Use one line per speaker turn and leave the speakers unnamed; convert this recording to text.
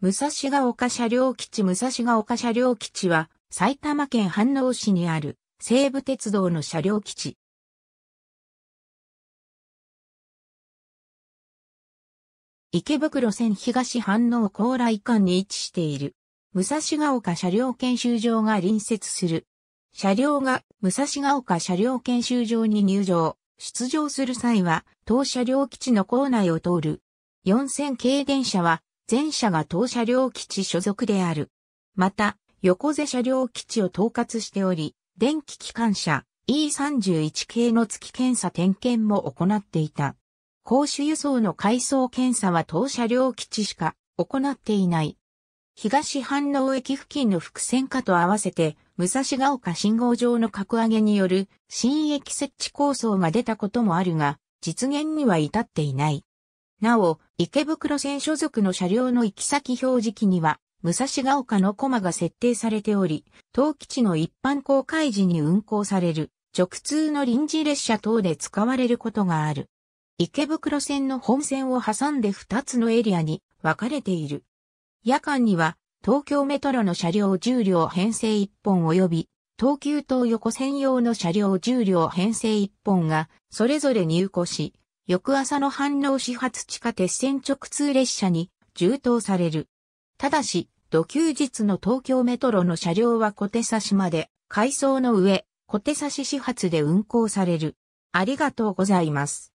武蔵ヶ丘車両基地武蔵ヶ丘車両基地は埼玉県飯能市にある西武鉄道の車両基地。
池袋線東飯能高麗間に位置している武蔵ヶ丘車両研修場が隣接する。車両が武蔵ヶ丘車両研修場に入場、出場する際は当車両基地の構内を通る。4000系電車は前者が当車両基地所属である。また、横瀬車両基地を統括しており、電気機関車 E31 系の月検査点検も行っていた。公衆輸送の回送検査は当車両基地しか行っていない。東飯能駅付近の伏線化と合わせて、武蔵ヶ丘信号場の格上げによる新駅設置構想が出たこともあるが、実現には至っていない。なお、池袋線所属の車両の行き先表示器には、武蔵ヶ丘のコマが設定されており、当基地の一般公開時に運行される直通の臨時列車等で使われることがある。池袋線の本線を挟んで2つのエリアに分かれている。夜間には東京メトロの車両10両編成1本及び東急東横線用の車両10両編成1本がそれぞれ入庫し、翌朝の反応始発地下鉄線直通列車に充当される。ただし、土休日の東京メトロの車両は小手差しまで、改装の上、小手差し始発で運行される。ありがとうございます。